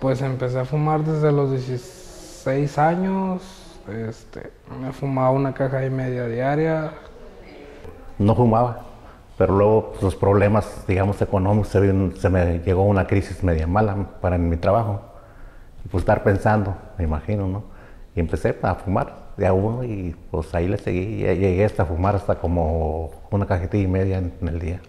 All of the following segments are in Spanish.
Pues empecé a fumar desde los 16 años. Este, me fumaba una caja y media diaria. No fumaba, pero luego pues, los problemas, digamos, económicos, se, me llegó una crisis media mala para mi trabajo. Pues estar pensando, me imagino, ¿no? Y empecé a fumar de a uno y pues ahí le seguí. Llegué hasta fumar hasta como una cajetilla y media en el día.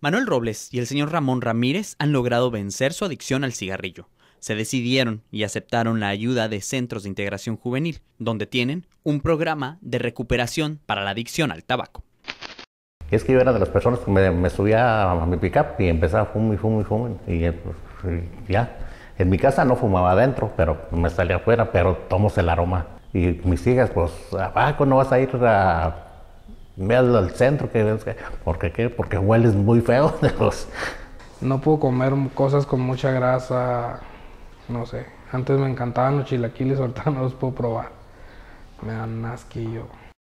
Manuel Robles y el señor Ramón Ramírez han logrado vencer su adicción al cigarrillo se decidieron y aceptaron la ayuda de centros de integración juvenil, donde tienen un programa de recuperación para la adicción al tabaco. Es que yo era de las personas que me, subía a mi pickup y empezaba a fumar y fumar y fumar. Eh, pues, y, ya. En mi casa no fumaba adentro, pero me salía afuera, pero tomo el aroma. Y mis hijas, pues, abajo no vas a ir al centro, que, porque, ¿qué? porque hueles muy feo. No puedo comer cosas con mucha grasa, no sé. Antes me encantaban los chilaquiles, ahorita no los puedo probar. Me dan asquillo.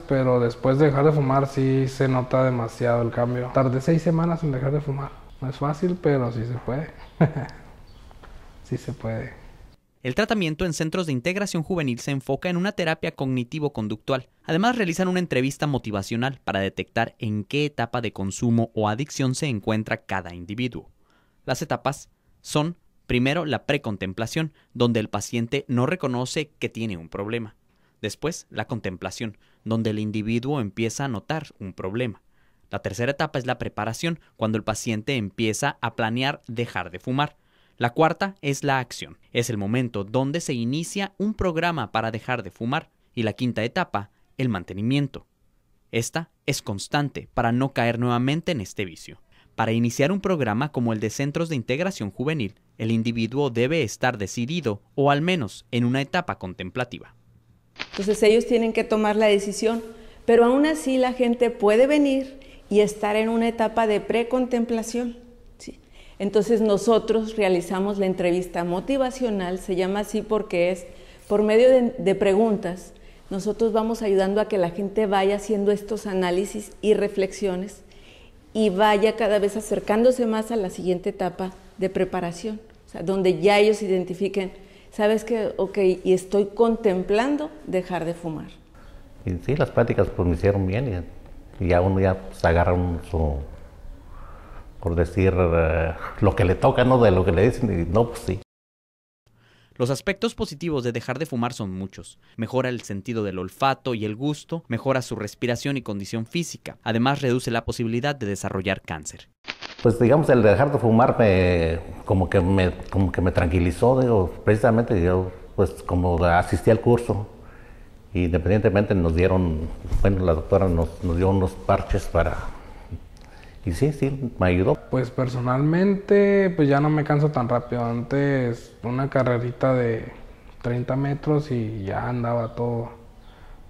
Pero después de dejar de fumar sí se nota demasiado el cambio. Tardé seis semanas en dejar de fumar. No es fácil, pero sí se puede. sí se puede. El tratamiento en centros de integración juvenil se enfoca en una terapia cognitivo-conductual. Además, realizan una entrevista motivacional para detectar en qué etapa de consumo o adicción se encuentra cada individuo. Las etapas son Primero, la precontemplación, donde el paciente no reconoce que tiene un problema. Después, la contemplación, donde el individuo empieza a notar un problema. La tercera etapa es la preparación, cuando el paciente empieza a planear dejar de fumar. La cuarta es la acción, es el momento donde se inicia un programa para dejar de fumar. Y la quinta etapa, el mantenimiento. Esta es constante para no caer nuevamente en este vicio. Para iniciar un programa como el de Centros de Integración Juvenil, el individuo debe estar decidido o al menos en una etapa contemplativa. Entonces ellos tienen que tomar la decisión, pero aún así la gente puede venir y estar en una etapa de precontemplación. ¿sí? Entonces nosotros realizamos la entrevista motivacional, se llama así porque es por medio de, de preguntas. Nosotros vamos ayudando a que la gente vaya haciendo estos análisis y reflexiones y vaya cada vez acercándose más a la siguiente etapa de preparación, o sea, donde ya ellos identifiquen, sabes que, ok, y estoy contemplando dejar de fumar. Y sí, las prácticas pues me hicieron bien y, ya uno ya se agarra su, por decir, eh, lo que le toca, ¿no? De lo que le dicen y no, pues sí. Los aspectos positivos de dejar de fumar son muchos. Mejora el sentido del olfato y el gusto, mejora su respiración y condición física. Además, reduce la posibilidad de desarrollar cáncer pues digamos, el dejar de fumar me, como, que me, como que me tranquilizó, precisamente yo, pues como asistí al curso, independientemente nos dieron, bueno, la doctora nos, nos dio unos parches para... Y sí, sí, me ayudó. Pues personalmente, pues ya no me canso tan rápido. Antes una carrerita de 30 metros y ya andaba todo,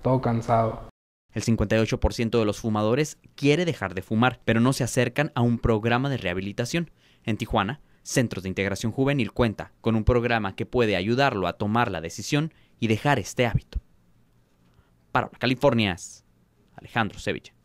todo cansado. El 58% de los fumadores quiere dejar de fumar, pero no se acercan a un programa de rehabilitación. En Tijuana, Centros de Integración Juvenil cuenta con un programa que puede ayudarlo a tomar la decisión y dejar este hábito. Para Californias, Alejandro Sevilla.